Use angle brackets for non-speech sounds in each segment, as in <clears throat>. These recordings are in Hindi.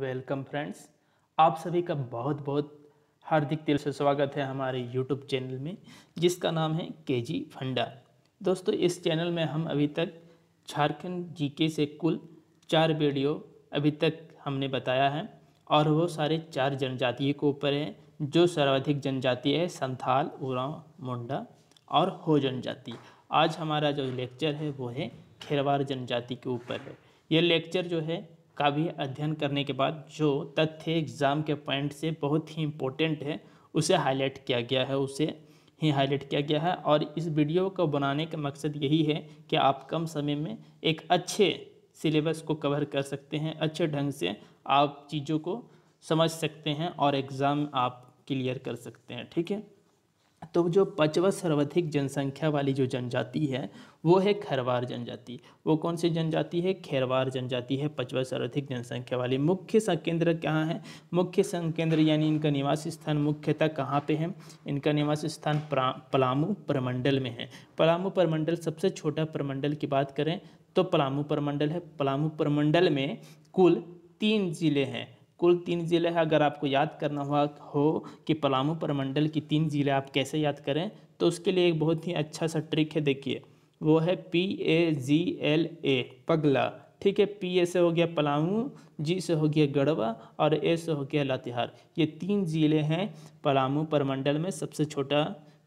वेलकम फ्रेंड्स आप सभी का बहुत बहुत हार्दिक दिल से स्वागत है हमारे यूट्यूब चैनल में जिसका नाम है के जी फंडा दोस्तों इस चैनल में हम अभी तक झारखंड जीके से कुल चार वीडियो अभी तक हमने बताया है और वो सारे चार जनजातीय के ऊपर है जो सर्वाधिक जनजाति है संथाल उराव मुंडा और हो जनजाति आज हमारा जो लेक्चर है वो है खेरवार जनजाति के ऊपर है ये लेक्चर जो है का भी अध्ययन करने के बाद जो तथ्य एग्ज़ाम के पॉइंट से बहुत ही इम्पोर्टेंट है उसे हाईलाइट किया गया है उसे ही हाईलाइट किया गया है और इस वीडियो को बनाने का मकसद यही है कि आप कम समय में एक अच्छे सिलेबस को कवर कर सकते हैं अच्छे ढंग से आप चीज़ों को समझ सकते हैं और एग्ज़ाम आप क्लियर कर सकते हैं ठीक है तो जो पचवा सर्वाधिक जनसंख्या वाली जो जनजाति है वो है खरवार जनजाति वो कौन सी जनजाति है खैरवार जनजाति है पचवा सर्वाधिक जनसंख्या वाली मुख्य संकेंद्र कहाँ है मुख्य संकेंद्र यानी इनका निवास स्थान मुख्यतः कहाँ पे है इनका निवास स्थान पलामू प्रमंडल में है पलामू प्रमंडल सबसे छोटा प्रमंडल की बात करें तो पलामू प्रमंडल है पलामू प्रमंडल में कुल तीन ज़िले हैं कुल तीन ज़िले हैं अगर आपको याद करना हुआ हो कि पलामू परमंडल की तीन ज़िले आप कैसे याद करें तो उसके लिए एक बहुत ही अच्छा सा ट्रिक है देखिए वो है P A G L A पगला ठीक है पी ए से हो गया पलामू जी से हो गया गढ़वा और ए से हो गया लातिहार ये तीन ज़िले हैं पलामू परमंडल में सबसे छोटा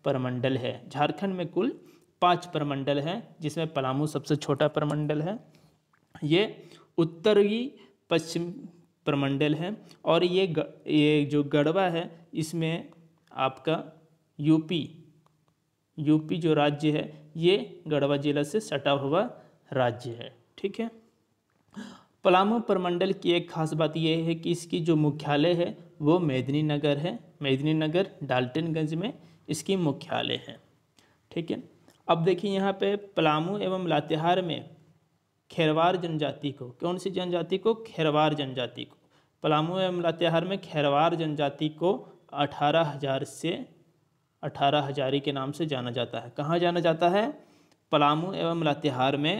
परमंडल है झारखंड में कुल पांच परमंडल हैं जिसमें पलामू सबसे छोटा परमंडल है ये उत्तरी पश्चिम प्रमंडल है और ये ग, ये जो गढ़वा है इसमें आपका यूपी यूपी जो राज्य है ये गढ़वा जिला से सटा हुआ राज्य है ठीक है पलामू प्रमंडल की एक खास बात यह है कि इसकी जो मुख्यालय है वो मेदनी नगर है मेदनी नगर डाल्टनगंज में इसकी मुख्यालय है ठीक है अब देखिए यहाँ पे पलामू एवं लातेहार में खेरवार जनजाति को कौन सी जनजाति को खेरवार जनजाति को पलामू एवं लातेहार में खैरवार जनजाति को अठारह हज़ार से अठारह हजारी के नाम से जाना जाता है कहाँ जाना जाता है पलामू एवं लातेहार में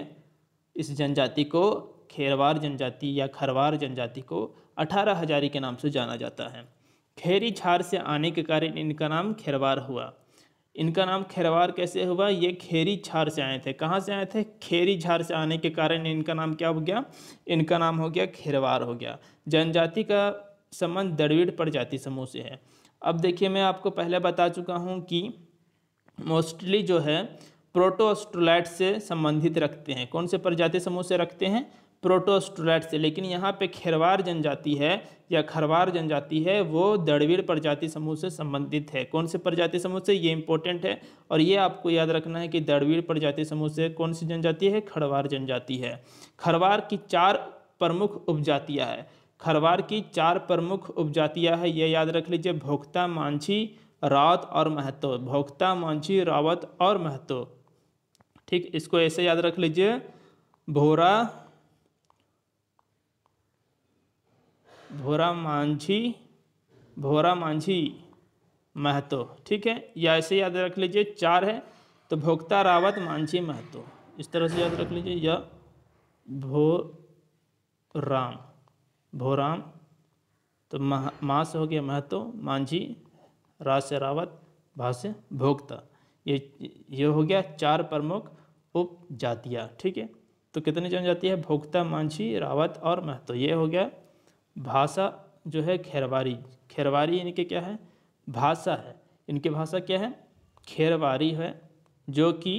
इस जनजाति को खेरवार जनजाति या खरवार जनजाति को अठारह हजारी के नाम से जाना जाता है खेरी छार से आने के कारण इनका नाम खेरवार हुआ इनका नाम खैरवार कैसे हुआ ये खेरी झार से आए थे कहाँ से आए थे खेरी झार से आने के कारण इनका नाम क्या हो गया इनका नाम हो गया खैरवार हो गया जनजाति का संबंध दड़विड़ प्रजाति समूह से है अब देखिए मैं आपको पहले बता चुका हूँ कि मोस्टली जो है प्रोटो से संबंधित रखते हैं कौन से प्रजाति समूह से रखते हैं प्रोटोस्टोलाइट से लेकिन यहाँ पे खेरवार जनजाति है या खरवार जनजाति है वो दड़वीर प्रजाति समूह से संबंधित है कौन से प्रजाति समूह से ये इंपॉर्टेंट है और ये आपको याद रखना है कि दड़वीर प्रजाति समूह से कौन सी जनजाति है खरवार जनजाति है खरवार की चार प्रमुख उपजातियाँ है खरवार की चार प्रमुख उपजातियाँ है ये याद रख लीजिए भोक्ता मांझी रावत और महतो भोक्ता मांझी रावत और महतो ठीक इसको ऐसे याद रख लीजिए भोरा भोरा मांझी भोरा मांझी महतो ठीक है या ऐसे याद रख लीजिए चार है तो भोक्ता रावत मांझी महतो इस तरह से याद रख लीजिए या भो राम भोराम तो मह माँ से हो गया महतो मांझी रा से रावत भाष्य भोक्ता ये ये हो गया चार प्रमुख उपजातियाँ ठीक है तो कितनी जनजाति है भोक्ता मांझी रावत और महतो ये हो गया भाषा जो है खैरवारी खैरवारी इनके क्या है भाषा है इनकी भाषा क्या है खैरवारी है जो कि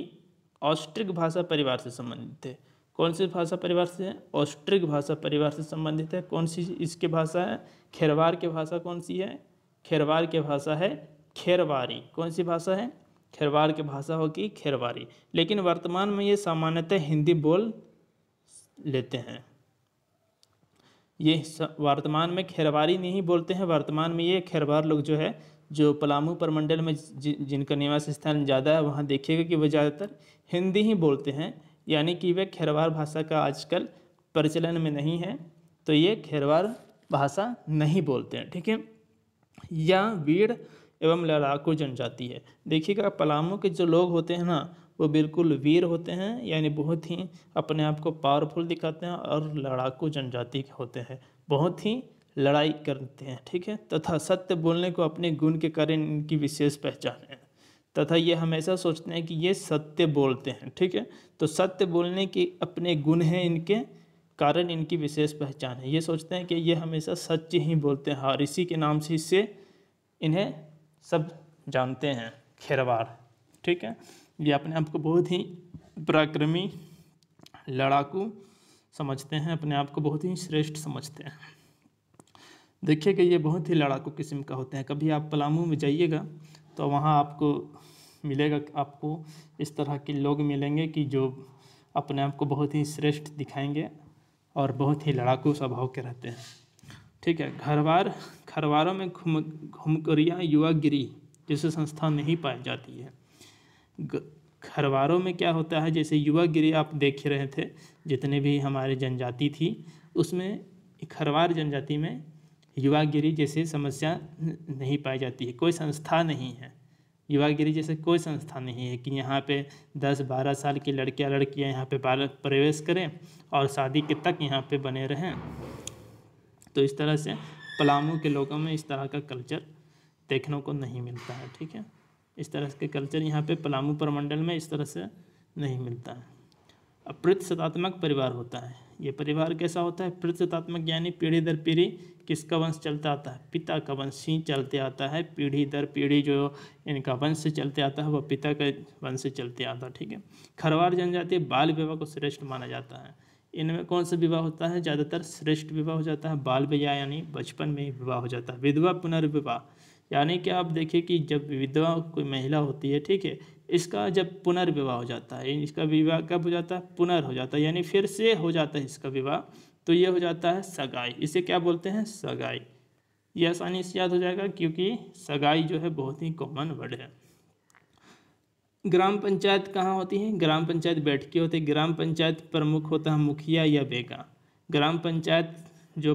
ऑस्ट्रिक भाषा परिवार से संबंधित है कौन सी भाषा परिवार से है ऑस्ट्रिक भाषा परिवार से संबंधित है कौन सी इसकी भाषा है खैरवार की भाषा कौन सी है खैरवार की भाषा है खैरवारी कौन सी भाषा है खैरवार की भाषा होगी खैरवारी लेकिन वर्तमान में ये सामान्यतः हिंदी बोल लेते हैं ये वर्तमान में खैरवाड़ी नहीं बोलते हैं वर्तमान में ये खैरवार लोग जो है जो पलामू परमंडल में जि, जिनका निवास स्थान ज़्यादा है वहाँ देखिएगा कि वह ज़्यादातर हिंदी ही बोलते हैं यानी कि वे खैरवार भाषा का आजकल प्रचलन में नहीं है तो ये खैरवार भाषा नहीं बोलते हैं ठीक है या वीड़ एवं लड़ाकू जनजाति है देखिएगा पलामू के जो लोग होते हैं ना वो बिल्कुल वीर होते हैं यानी बहुत ही अपने आप को पावरफुल दिखाते हैं और लड़ाकू जनजाति के होते हैं बहुत ही लड़ाई करते हैं ठीक है तथा सत्य बोलने को अपने गुण के कारण इनकी विशेष पहचान है तथा ये हमेशा सोचते हैं कि ये सत्य बोलते हैं ठीक है तो सत्य बोलने के अपने गुण हैं इनके कारण इनकी विशेष पहचान है ये सोचते हैं कि ये हमेशा सच ही बोलते हैं और इसी के नाम से इससे इन्हें सब जानते हैं खेरवाड़ ठीक है ये अपने आप को बहुत ही पराक्रमी लड़ाकू समझते हैं अपने आप को बहुत ही श्रेष्ठ समझते हैं देखिए कि ये बहुत ही लड़ाकू किस्म का होते हैं कभी आप पलामू में जाइएगा तो वहाँ आपको मिलेगा आपको इस तरह के लोग मिलेंगे कि जो अपने आप को बहुत ही श्रेष्ठ दिखाएंगे और बहुत ही लड़ाकू स्वभाव के रहते हैं ठीक है घरवार घरवारों में घुम घुमकरियाँ युवागिरी जैसे संस्था नहीं पाई जाती है खरवारों में क्या होता है जैसे युवा गिरी आप देख रहे थे जितने भी हमारे जनजाति थी उसमें खरवार जनजाति में युवागिरी जैसे समस्या नहीं पाई जाती है कोई संस्था नहीं है युवागिरी जैसे कोई संस्था नहीं है कि यहाँ पे 10-12 साल की लड़कियाँ लड़कियाँ यहाँ पे प्रवेश करें और शादी के तक यहाँ पे बने रहें तो इस तरह से पलामू के लोगों में इस तरह का कल्चर देखने को नहीं मिलता है ठीक है इस तरह के कल्चर यहाँ पे पलामू परमंडल में इस तरह से नहीं मिलता है अपृत सतात्मक परिवार होता है ये परिवार कैसा होता है पृथ्वतात्मक यानी पीढ़ी दर पीढ़ी किसका वंश चलता आता है पिता का वंश ही चलते आता है पीढ़ी दर पीढ़ी जो इनका वंश चलते आता है वह पिता का वंश चलते आता है ठीक है खरवार जनजाति बाल विवाह को श्रेष्ठ माना जाता है इनमें कौन सा विवाह होता है ज़्यादातर श्रेष्ठ विवाह हो जाता है बाल विवाह यानी बचपन में ही विवाह हो जाता है विधवा पुनर्विवाह यानी कि आप देखिए कि जब विधवा कोई महिला होती है ठीक है इसका जब पुनर्विवाह हो जाता है इसका विवाह कब हो जाता है पुनर् हो जाता है यानी फिर से हो जाता है इसका विवाह तो ये हो जाता है सगाई इसे क्या बोलते हैं सगाई ये आसानी से याद हो जाएगा क्योंकि सगाई जो है बहुत ही कॉमन वर्ड है ग्राम पंचायत कहाँ होती है ग्राम पंचायत बैठकी होती है ग्राम पंचायत प्रमुख होता है मुखिया या बेगा ग्राम पंचायत जो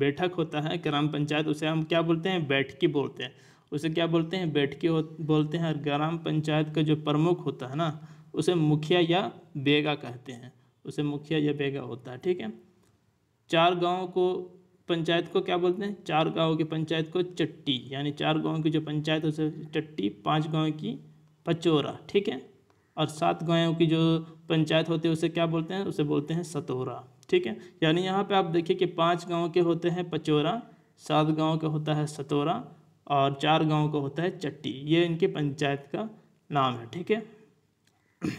बैठक होता है ग्राम पंचायत उसे हम क्या बोलते हैं बैठकी बोलते हैं उसे क्या बोलते हैं बैठकी बोलते हैं और ग्राम पंचायत का जो प्रमुख होता है ना उसे मुखिया या बेगा कहते हैं उसे मुखिया या बेगा होता है ठीक है चार गाँव को पंचायत को क्या बोलते हैं चार गाँव की पंचायत को चट्टी यानी चार गाँव की जो पंचायत उसे चट्टी पाँच गाँव की पचोरा ठीक है और सात गाँव की जो पंचायत होती है उसे क्या बोलते हैं उसे बोलते हैं सतोरा ठीक है यानी यहाँ पे आप देखिए कि पांच गांव के होते हैं पचोरा सात गांव का होता है सतोरा और चार गांव का होता है चट्टी ये इनके पंचायत का नाम है ठीक है <clears throat>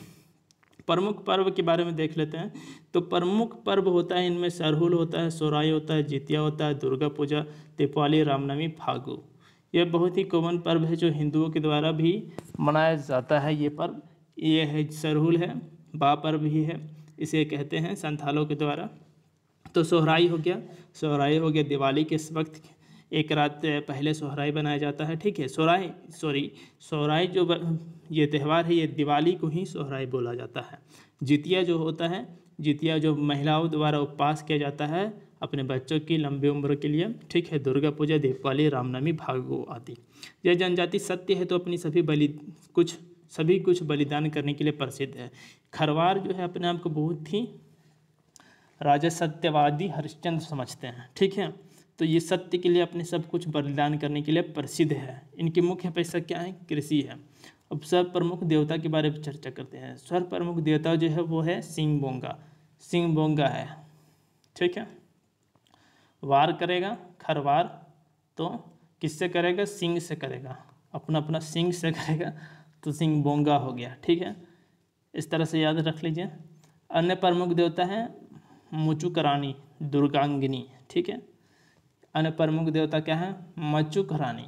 प्रमुख पर्व के बारे में देख लेते हैं तो प्रमुख पर्व होता है इनमें सरहुल होता है सोराई होता है जितिया होता है दुर्गा पूजा दीपावली रामनवमी फागु यह बहुत ही कॉमन पर्व है जो हिंदुओं के द्वारा भी मनाया जाता है ये पर्व ये है सरहुल है बा पर्व ही है इसे कहते हैं संथालों के द्वारा तो सोहराई हो गया सोहराई हो गया दिवाली के वक्त एक रात पहले सोहराई बनाया जाता है ठीक है सोहराई सॉरी सोहराई जो ये त्यौहार है ये दिवाली को ही सोहराई बोला जाता है जितिया जो होता है जितिया जो महिलाओं द्वारा उपवास किया जाता है अपने बच्चों की लंबी उम्र के लिए ठीक है दुर्गा पूजा दीपावली रामनवमी भागो आदि यह जनजाति सत्य है तो अपनी सभी बलि कुछ सभी कुछ बलिदान करने के लिए प्रसिद्ध है खरवार जो है अपने आप को बहुत ही राजा सत्यवादी हरिश्चंद समझते हैं ठीक है तो ये सत्य के लिए अपने सब कुछ बलिदान करने के लिए प्रसिद्ध है इनके मुख्य पैसा क्या है कृषि है अब सर्व प्रमुख देवता के बारे में चर्चा करते हैं सर्व प्रमुख देवता जो है वो है सिंह बोंगा सिंह बोंगा है ठीक है वार करेगा खरवार तो किससे करेगा सिंह से करेगा अपना अपना सिंह से करेगा तो सिंह बोंगा हो गया ठीक है इस तरह से याद रख लीजिए अन्य प्रमुख देवता है मुचुकरानी दुर्गांगिनी ठीक है अन्य प्रमुख देवता क्या है मचुकरानी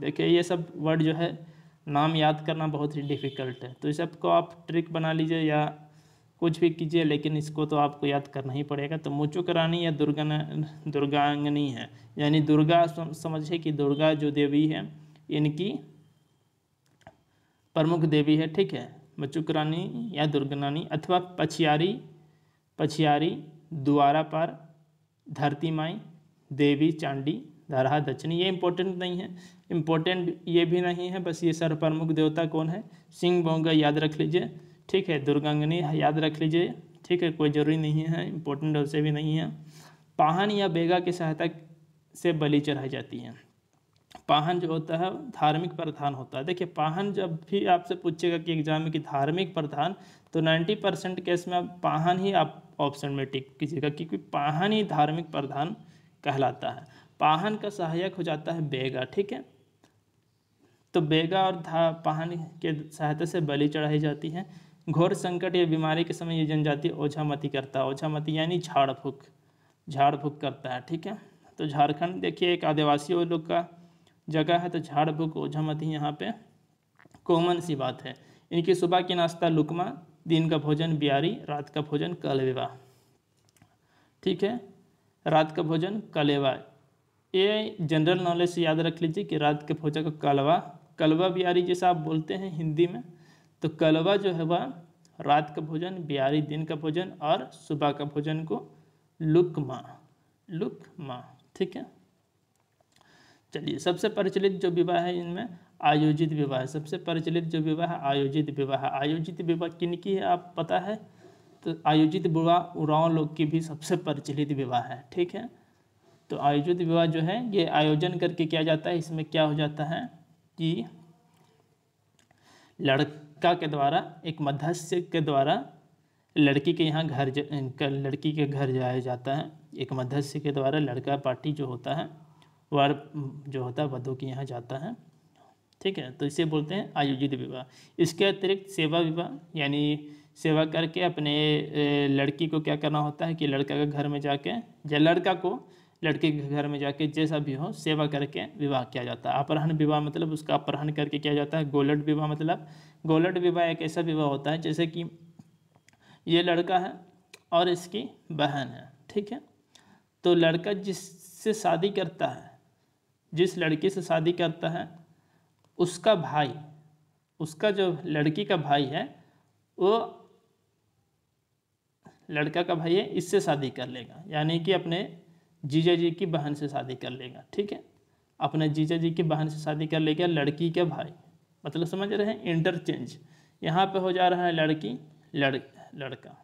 देखिए ये सब वर्ड जो है नाम याद करना बहुत ही डिफ़िकल्ट है तो इस सबको आप ट्रिक बना लीजिए या कुछ भी कीजिए लेकिन इसको तो आपको याद करना ही पड़ेगा तो मुचुकरानी या दुर्गा दुर्गांगनी है यानी दुर्गा समझिए कि दुर्गा जो देवी है इनकी प्रमुख देवी है ठीक है रानी या दुर्गनानी अथवा पछियारी पछियारी द्वारा पर धरती माई देवी चांडी धरा दक्षिणी ये इम्पोर्टेंट नहीं है इम्पोर्टेंट ये भी नहीं है बस ये सर्वप्रमुख प्रमुख देवता कौन है सिंह बोंगा याद रख लीजिए ठीक है दुर्गांगनी याद रख लीजिए ठीक है कोई ज़रूरी नहीं है इम्पोर्टेंट उसे भी नहीं है पाहन या बेगा की सहायता से बलि चढ़ाई जाती है पाहन जो होता है धार्मिक प्रधान होता है देखिए पाहन जब भी आपसे पूछेगा कि एग्जाम में कि धार्मिक प्रधान तो 90 परसेंट केस में आप पाहन ही आप ऑप्शन में टिक कीजिएगा क्योंकि पाहन ही धार्मिक प्रधान कहलाता है पाहन का सहायक हो जाता है बेगा ठीक है तो बेगा और धा पाहन के सहायता से बलि चढ़ाई जाती है घोर संकट या बीमारी के समय ये जनजाति ओझामती करता है ओझामती यानी झाड़ फूक झाड़ फूक करता है ठीक है तो झारखंड देखिए एक आदिवासी लोग का जगह है तो झाड़ बुक ही यहाँ पे कॉमन सी बात है इनकी सुबह की नाश्ता लुकमा दिन का भोजन बियारी रात का भोजन कलेवा ठीक है रात का भोजन कलेवा ये जनरल नॉलेज से याद रख लीजिए कि रात के भोजन का कलवा कलवा बियारी जैसा आप बोलते हैं हिंदी में तो कलवा जो है वह रात का भोजन बियारी दिन का भोजन और सुबह का भोजन को लुकमा लुकमा ठीक है चलिए सबसे प्रचलित जो विवाह है इनमें आयोजित विवाह सबसे प्रचलित जो विवाह है आयोजित विवाह आयोजित विवाह किन की है आप पता है तो आयोजित विवाह उड़ाव लोग की भी सबसे प्रचलित विवाह है ठीक है तो आयोजित विवाह जो है ये आयोजन करके किया जाता है इसमें क्या हो जाता है कि लड़का के द्वारा एक मध्यस्थ के द्वारा लड़की के यहाँ घर लड़की के घर जाया जाता है एक मध्यस्थ के द्वारा लड़का पार्टी जो होता है वर जो होता है वधु के यहाँ जाता है ठीक है तो इसे बोलते हैं आयोजित विवाह इसके अतिरिक्त सेवा विवाह यानी सेवा करके अपने लड़की को क्या करना होता है कि लड़का के घर में जाके या लड़का को लड़के के घर में जाके जैसा भी हो सेवा करके विवाह किया जाता है अपहरण विवाह मतलब उसका अपहरण करके किया जाता है गोलट विवाह मतलब गोलट विवाह एक ऐसा विवाह होता है जैसे कि ये लड़का है और इसकी बहन है ठीक है तो लड़का जिससे शादी करता है जिस लड़की से शादी करता है उसका भाई उसका जो लड़की का भाई है वो लड़का का भाई है इससे शादी कर लेगा यानी कि अपने जीजा जी की बहन से शादी कर लेगा ठीक है अपने जीजा जी की बहन से शादी कर लेगा लड़की का भाई मतलब समझ रहे हैं इंटरचेंज यहाँ पे हो जा रहा है लड़की लड़ लड़का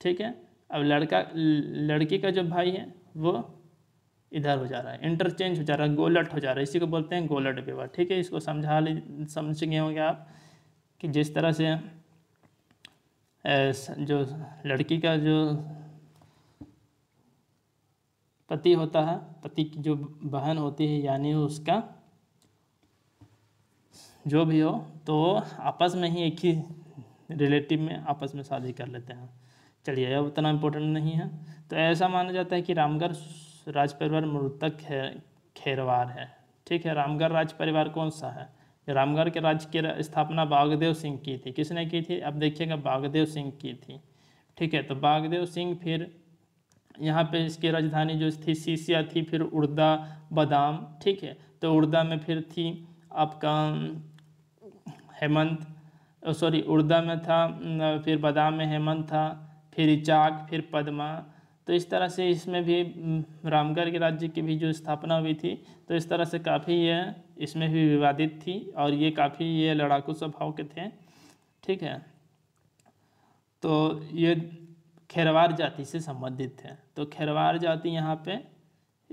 ठीक है अब लड़का लड़की का जो भाई है वो इधर हो जा रहा है इंटरचेंज हो जा रहा है गोलट हो जा रहा है इसी को बोलते हैं गोलट व्यवहार ठीक है इसको समझा ले समझ गए होंगे आप कि जिस तरह से जो लड़की का जो पति होता है पति की जो बहन होती है यानी उसका जो भी हो तो आपस में ही एक ही रिलेटिव में आपस में शादी कर लेते हैं चलिए अब उतना इम्पोर्टेंट नहीं है तो ऐसा माना जाता है कि रामगढ़ राज परिवार मृतक है खेरवार है ठीक है रामगढ़ राज परिवार कौन सा है रामगढ़ के राज्य की स्थापना बागदेव सिंह की थी किसने की थी अब देखिएगा बागदेव सिंह की थी ठीक है तो बागदेव सिंह फिर यहाँ पे इसकी राजधानी जो थी सीसिया थी फिर उड़दा बादाम ठीक है तो उड़दा में फिर थी आपका हेमंत सॉरी उड़दा में था फिर बादाम में हेमंत था फिर इचाक फिर पदमा तो इस तरह से इसमें भी हम्म, रामगढ़ के राज्य की भी जो स्थापना हुई थी तो इस तरह से काफ़ी ये इसमें भी विवादित थी और ये काफ़ी ये लड़ाकू स्वभाव के थे ठीक है तो ये खेरवार जाति से संबंधित थे तो खेरवार जाति यहाँ पे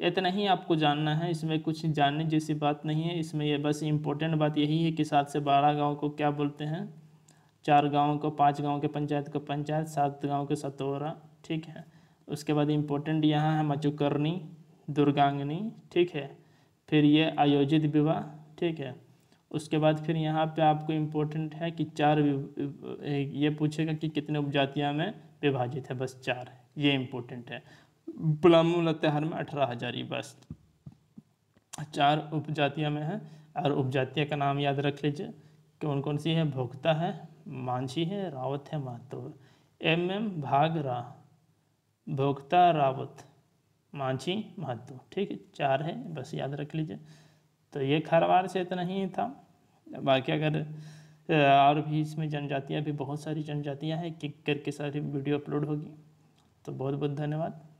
इतना ही आपको जानना है इसमें कुछ जानने जैसी बात नहीं है इसमें ये बस इम्पोर्टेंट बात यही है कि सात से बारह गाँव को क्या बोलते हैं चार गाँव को पाँच गाँव के पंचायत को पंचायत सात गाँव के सतोरा ठीक है उसके बाद इम्पोर्टेंट यहाँ है मचुकर्णी दुर्गांगनी ठीक है फिर ये आयोजित विवाह ठीक है उसके बाद फिर यहाँ पे आपको इम्पोर्टेंट है कि चार ये पूछेगा कि कितने उपजातियाँ में विभाजित है बस चार ये इम्पोर्टेंट है पुलामुल त्यौहार में अठारह हजार ही बस चार उपजातियाँ में है और उपजातियाँ का नाम याद रख लीजिए कौन कौन सी है भोक्ता है मांझी है रावत है मातो एम एम भागरा भोक्ता रावत मांझी महतो ठीक है चार है बस याद रख लीजिए तो ये खरवार क्षेत्र नहीं था बाकी अगर और भी इसमें जनजातियाँ भी बहुत सारी जनजातियाँ हैं किक करके सारी वीडियो अपलोड होगी तो बहुत बहुत धन्यवाद